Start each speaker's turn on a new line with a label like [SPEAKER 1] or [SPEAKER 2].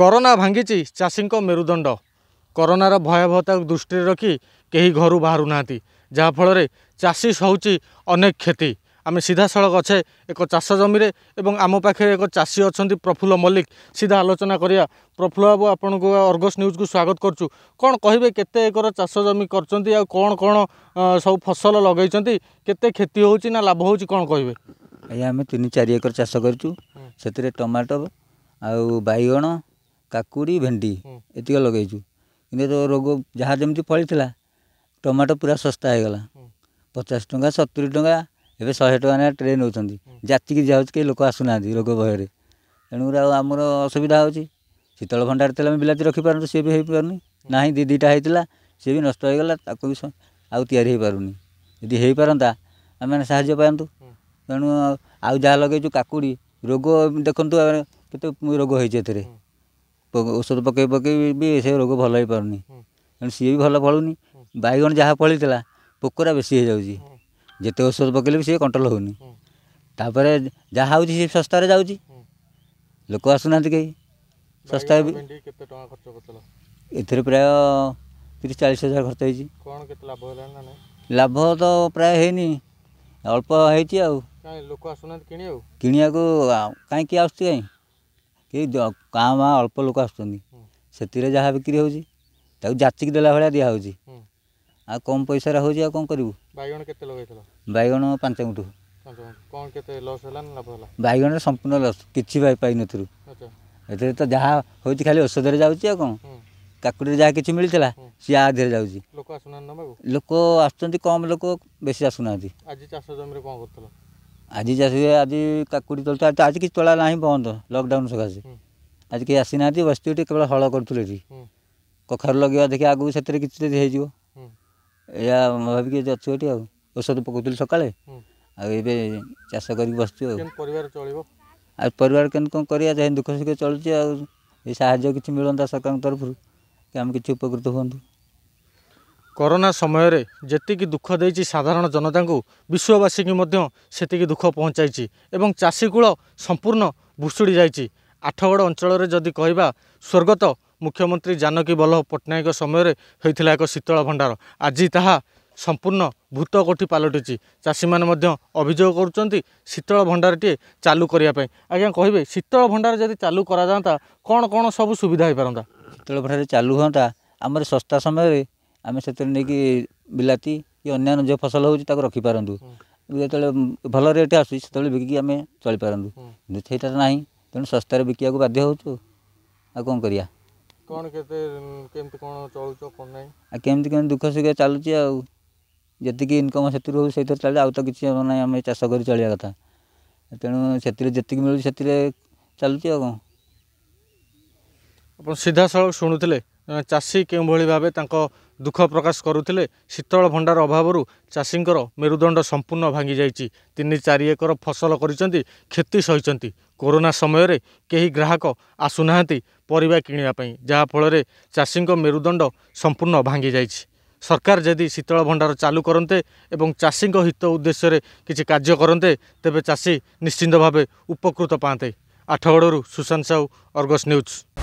[SPEAKER 1] corona ଭାଙ୍ଗିଛି ଚାଷୀଙ୍କ ମେରୁଦଣ୍ଡ କରୋନାର ଭୟାବହତାକୁ ଦୃଷ୍ଟିରେ ରଖି କେହି ଘରୁ ବାହାରୁ ନାହାନ୍ତି ଯାହାଫଳରେ ଚାଷୀ ସହୁଛି ଅନେକ କ୍ଷତି ଆମେ ସିଧାସଳଖ ଅଛେ ଏକ ଚାଷ ଜମିରେ ଏବଂ ଆମ ପାଖରେ ଏକ ଚାଷୀ ଅଛନ୍ତି ପ୍ରଫୁଲ୍ଲ ମଲ୍ଲିକ ସିଧା ଆଲୋଚନା କରିବା ପ୍ରଫୁଲ୍ଲ ବାବୁ ଆପଣଙ୍କୁ ଅର୍ଗସ୍ ନ୍ୟୁଜ୍କୁ ସ୍ୱାଗତ କରୁଛୁ କ'ଣ କହିବେ କେତେ ଏକର ଚାଷ ଜମି କରିଛନ୍ତି ଆଉ କ'ଣ କ'ଣ ସବୁ ଫସଲ ଲଗେଇଛନ୍ତି କେତେ କ୍ଷତି ହେଉଛି ନା ଲାଭ ହେଉଛି କ'ଣ କହିବେ
[SPEAKER 2] ଆଜ୍ଞା ଆମେ ତିନି ଚାରି ଏକର ଚାଷ କରିଛୁ ସେଥିରେ ଟମାଟୋ ଆଉ ବାଇଗଣ କାକୁଡ଼ି ଭେଣ୍ଡି ଏତିକ ଲଗେଇଛୁ କିନ୍ତୁ ରୋଗ ଯାହା ଯେମିତି ଫଳିଥିଲା ଟମାଟୋ ପୁରା ଶସ୍ତା ହେଇଗଲା ପଚାଶ ଟଙ୍କା ସତୁରି ଟଙ୍କା ଏବେ ଶହେ ଟଙ୍କା ଲେଖା ଟ୍ରେ ନେଉଛନ୍ତି ଜାତିକି ଯାଉଛି କେହି ଲୋକ ଆସୁନାହାନ୍ତି ରୋଗ ଭୟରେ ତେଣୁକରି ଆଉ ଆମର ଅସୁବିଧା ହେଉଛି ଶୀତଳ ଭଣ୍ଡାରରେ ଥିଲେ ଆମେ ବିଲାତି ରଖିପାରନ୍ତୁ ସିଏ ବି ହେଇପାରୁନି ନାହିଁ ଦୁଇ ଦୁଇଟା ହେଇଥିଲା ସିଏ ବି ନଷ୍ଟ ହେଇଗଲା ତାକୁ ବି ଆଉ ତିଆରି ହେଇପାରୁନି ଯଦି ହେଇପାରନ୍ତା ଆମେମାନେ ସାହାଯ୍ୟ ପାଆନ୍ତୁ ତେଣୁ ଆଉ ଯାହା ଲଗେଇଛୁ କାକୁଡ଼ି ରୋଗ ଦେଖନ୍ତୁ କେତେ ରୋଗ ହେଇଛି ଏଥିରେ औषध पकई पकई भी से रोग भल हो पार नहीं सी भी भल फल बैगण जहाँ फली पोकरा बेस जिते औषध पकड़े भी सी कंट्रोल होपर जहाँ हो शस्तार जा लोक आसुना कहीं शस्त ए प्राय तीस चालीस हजार खर्च
[SPEAKER 1] होती
[SPEAKER 2] लाभ तो प्राय है अल्प होती आ
[SPEAKER 1] किए
[SPEAKER 2] कहीं आस କି କାଁ ଭାଁ ଅଳ୍ପ ଲୋକ ଆସୁଛନ୍ତି ସେଥିରେ ଯାହା ବିକ୍ରି ହେଉଛି ତାକୁ ଯାଚିକି ଦେଲା ଭଳିଆ ଦିଆହେଉଛି ଆଉ କମ୍ ପଇସାରେ ହେଉଛି ଆଉ କ'ଣ କରିବୁ
[SPEAKER 1] ବାଇଗଣ କେତେ ଲଗାଇଥିଲ
[SPEAKER 2] ବାଇଗଣ ପାଞ୍ଚ ମୁଠୁ
[SPEAKER 1] କ'ଣ କେତେ ଲସ୍ ହେଲା ନା ଲାଭ ହେଲା
[SPEAKER 2] ବାଇଗଣରେ ସମ୍ପୂର୍ଣ୍ଣ ଲସ୍ କିଛି ପାଇନଥିଲୁ ଏଥିରେ ତ ଯାହା ହେଉଛି ଖାଲି ଔଷଧରେ ଯାଉଛି ଆଉ କ'ଣ କାକୁଡ଼ିରେ ଯାହା କିଛି ମିଳିଥିଲା ସିଏ ଆ ଦେହରେ ଯାଉଛି ଲୋକ ଆସୁଛନ୍ତି କମ୍ ଲୋକ ବେଶୀ ଆସୁନାହାନ୍ତି
[SPEAKER 1] ଆଜି ଚାଷ ଜମିରେ କ'ଣ କରୁଥିଲ
[SPEAKER 2] आधी जसे आधी काकुडी तोळटा आता आजकी तोळा नाही बंद लॉकडाऊन सकाशे आज केही ଆସିନାହାନ୍ତି ବସ୍ତିଟି କେବଳ ହଳ କରୁଥିଲେ ଏଠି କଖାରୁ ଲଗେଇବା ଦେଖି ଆଗକୁ ସେଥିରେ କିଛି ହେଇଯିବ ଏହା ଭାବିକି ଅଛୁ ଏଠି ଆଉ ଔଷଧ ପକାଉଥିଲି ସକାଳେ ଆଉ ଏବେ ଚାଷ କରିକି ବସିଛୁ ଆଉ ପରିବାର ଚଳିବ ଆଉ ପରିବାର କେମିତି କ'ଣ କରିବା ଯାଇ ଦୁଃଖ ସୁଖ ଚଳୁଛି ଆଉ ଏ ସାହାଯ୍ୟ କିଛି ମିଳନ୍ତା ସରକାରଙ୍କ ତରଫରୁ କି ଆମେ କିଛି ଉପକୃତ ହୁଅନ୍ତୁ କରୋନା
[SPEAKER 1] ସମୟରେ ଯେତିକି ଦୁଃଖ ଦେଇଛି ସାଧାରଣ ଜନତାଙ୍କୁ ବିଶ୍ୱବାସୀଙ୍କୁ ମଧ୍ୟ ସେତିକି ଦୁଃଖ ପହଞ୍ଚାଇଛି ଏବଂ ଚାଷୀକୂଳ ସମ୍ପୂର୍ଣ୍ଣ ଭୁଷୁଡ଼ି ଯାଇଛି ଆଠଗଡ଼ ଅଞ୍ଚଳରେ ଯଦି କହିବା ସ୍ୱର୍ଗତ ମୁଖ୍ୟମନ୍ତ୍ରୀ ଜାନକୀ ବଲ୍ଲଭ ପଟ୍ଟନାୟକ ସମୟରେ ହୋଇଥିଲା ଏକ ଶୀତଳ ଭଣ୍ଡାର ଆଜି ତାହା ସମ୍ପୂର୍ଣ୍ଣ ଭୂତକୋଠି ପାଲଟିଛି ଚାଷୀମାନେ ମଧ୍ୟ ଅଭିଯୋଗ କରୁଛନ୍ତି ଶୀତଳ ଭଣ୍ଡାରଟିଏ ଚାଲୁ କରିବା ପାଇଁ ଆଜ୍ଞା କହିବେ ଶୀତଳ ଭଣ୍ଡାର ଯଦି ଚାଲୁ କରାଯାଆନ୍ତା କ'ଣ କ'ଣ ସବୁ
[SPEAKER 2] ସୁବିଧା ହୋଇପାରନ୍ତା ଶୀତଳ ଭଣ୍ଡାର ଚାଲୁ ହୁଅନ୍ତା ଆମର ଶସ୍ତା ସମୟରେ ଆମେ ସେଥିରେ ନେଇକି ବିଲାତି କି ଅନ୍ୟାନ୍ୟ ଯେଉଁ ଫସଲ ହେଉଛି ତାକୁ ରଖିପାରନ୍ତୁ ଯେତେବେଳେ ଭଲ ରେଟ୍ ଆସୁଛି ସେତେବେଳେ ବିକିକି ଆମେ ଚଳିପାରନ୍ତୁ କିନ୍ତୁ ସେଇଟା ନାହିଁ ତେଣୁ ଶସ୍ତାରେ ବିକିବାକୁ ବାଧ୍ୟ ହେଉଛୁ ଆଉ କ'ଣ କରିବା
[SPEAKER 1] କ'ଣ କେତେ କେମିତି କ'ଣ ଚଳୁଛ କ'ଣ ନାହିଁ
[SPEAKER 2] ଆଉ କେମିତି କେମିତି ଦୁଃଖ ସୁଖ ଚାଲୁଛି ଆଉ ଯେତିକି ଇନକମ୍ ସେଥିରୁ ହେଉଛି ସେଇଥିରେ ଚାଲିଛି ଆଉ ତ କିଛି ନାହିଁ ଆମେ ଚାଷ କରି ଚଳିବା କଥା ତେଣୁ ସେଥିରେ ଯେତିକି ମିଳୁଛି ସେଥିରେ ଚାଲୁଛି ଆଉ କ'ଣ
[SPEAKER 1] ଆପଣ ସିଧାସଳଖ ଶୁଣୁଥିଲେ ଚାଷୀ କେଉଁଭଳି ଭାବେ ତାଙ୍କ ଦୁଃଖ ପ୍ରକାଶ କରୁଥିଲେ ଶୀତଳ ଭଣ୍ଡାର ଅଭାବରୁ ଚାଷୀଙ୍କର ମେରୁଦଣ୍ଡ ସମ୍ପୂର୍ଣ୍ଣ ଭାଙ୍ଗି ଯାଇଛି ତିନି ଚାରି ଏକର ଫସଲ କରିଛନ୍ତି କ୍ଷତି ସହିଛନ୍ତି କରୋନା ସମୟରେ କେହି ଗ୍ରାହକ ଆସୁନାହାନ୍ତି ପରିବା କିଣିବା ପାଇଁ ଯାହାଫଳରେ ଚାଷୀଙ୍କ ମେରୁଦଣ୍ଡ ସମ୍ପୂର୍ଣ୍ଣ ଭାଙ୍ଗି ଯାଇଛି ସରକାର ଯଦି ଶୀତଳ ଭଣ୍ଡାର ଚାଲୁ କରନ୍ତେ ଏବଂ ଚାଷୀଙ୍କ ହିତ ଉଦ୍ଦେଶ୍ୟରେ କିଛି କାର୍ଯ୍ୟ କରନ୍ତେ ତେବେ ଚାଷୀ ନିଶ୍ଚିନ୍ତ ଭାବେ ଉପକୃତ ପାଆନ୍ତେ ଆଠଗଡ଼ରୁ ସୁଶାନ୍ତ ସାହୁ ଅର୍ଗସ୍ ନ୍ୟୁଜ୍